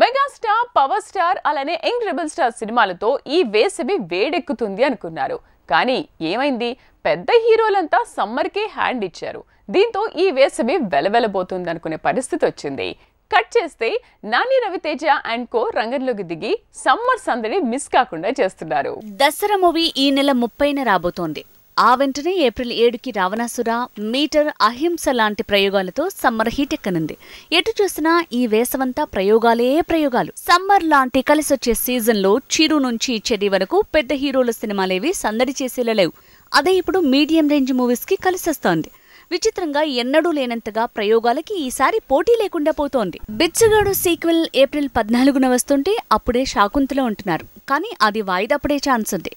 megastar power star అలానే young rebel star సినిమాలతో ఈ వేసవి వేడెక్కుతుంది అనుకున్నారు కానీ ఏమైంది పెద్ద హీరోలంతా సమ్మర్కే హ్యాండ్ ఇచ్చారు దీంతో ఈ వేసవి వెలవెలబోతుంది అనుకునే పరిస్థితి వచ్చింది కట్ చేస్తే నాని రవితేజ అండ్ కో రంగంలోకి దిగి సమ్మర్ సందడి మిస్ కాకుండా చేస్తున్నారు దసరా మూవీ ఈ నెల ముప్పైన రాబోతోంది ఆ వెంటనే ఏప్రిల్ ఏడుకి రావణాసుర మీటర్ అహింస లాంటి ప్రయోగాలతో సమ్మర్ హీట్ ఎక్కనుంది ఎటు చూసినా ఈ వేసవంతా ప్రయోగాలే ప్రయోగాలు సమ్మర్ లాంటి కలిసొచ్చే సీజన్లో చిరు నుంచి చెడి వరకు పెద్ద హీరోల సినిమాలేవి సందడి చేసేలా లేవు అదే ఇప్పుడు మీడియం రేంజ్ మూవీస్కి కలిసొస్తోంది విచిత్రంగా ఎన్నడూ లేనంతగా ప్రయోగాలకి ఈసారి పోటీ లేకుండా పోతోంది బిచ్చగాడు సీక్వెల్ ఏప్రిల్ పద్నాలుగున వస్తుంటే అప్పుడే షాకుంతలో ఉంటున్నారు కానీ అది వాయిదప్పుడే ఛాన్స్ ఉంది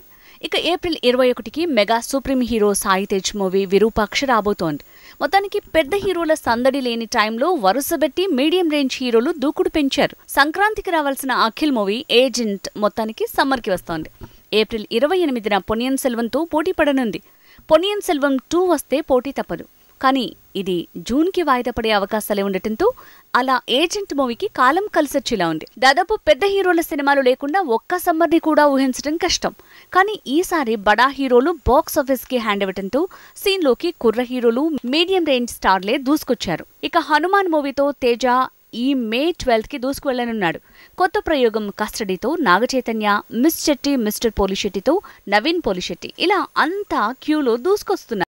ఇక ఏప్రిల్ ఇరవై ఒకటికి mega supreme hero Sai Tej movie Virupaksha రాబోతోంది మొత్తానికి పెద్ద హీరోల సందడి లేని టైంలో వరుసబెట్టి మీడియం రేంజ్ హీరోలు దూకుడు పెంచారు సంక్రాంతికి రావాల్సిన అఖిల్ మూవీ ఏజెంట్ మొత్తానికి సమ్మర్కి వస్తోంది ఏప్రిల్ ఇరవై ఎనిమిదిన పొనియన్ సెల్వంతో పోటీ పడనుంది పొనియన్ సెల్వం టూ వస్తే పోటీ తప్పదు కానీ ఇది జూన్కి వాయిదా పడే అవకాశాలే ఉండటంతో అలా ఏజెంట్ మూవీకి కాలం కలిసొచ్చేలా ఉంది దాదాపు పెద్ద హీరోల సినిమాలు లేకుండా ఒక్క సమ్మర్ని కూడా ఊహించడం కష్టం కానీ ఈసారి బడా హీరోలు బాక్స్ కి హ్యాండ్ అవ్వటంతో సీన్లోకి కుర్ర హీరోలు మీడియం రేంజ్ స్టార్లే దూసుకొచ్చారు ఇక హనుమాన్ మూవీతో తేజ ఈ మే ట్వెల్త్కి దూసుకువెళ్లనున్నాడు కొత్త ప్రయోగం కస్టడీతో నాగచైతన్య మిస్ చెట్టి మిస్టర్ పోలిశెట్టితో నవీన్ పోలిశెట్టి ఇలా అంతా క్యూలో దూసుకొస్తున్నారు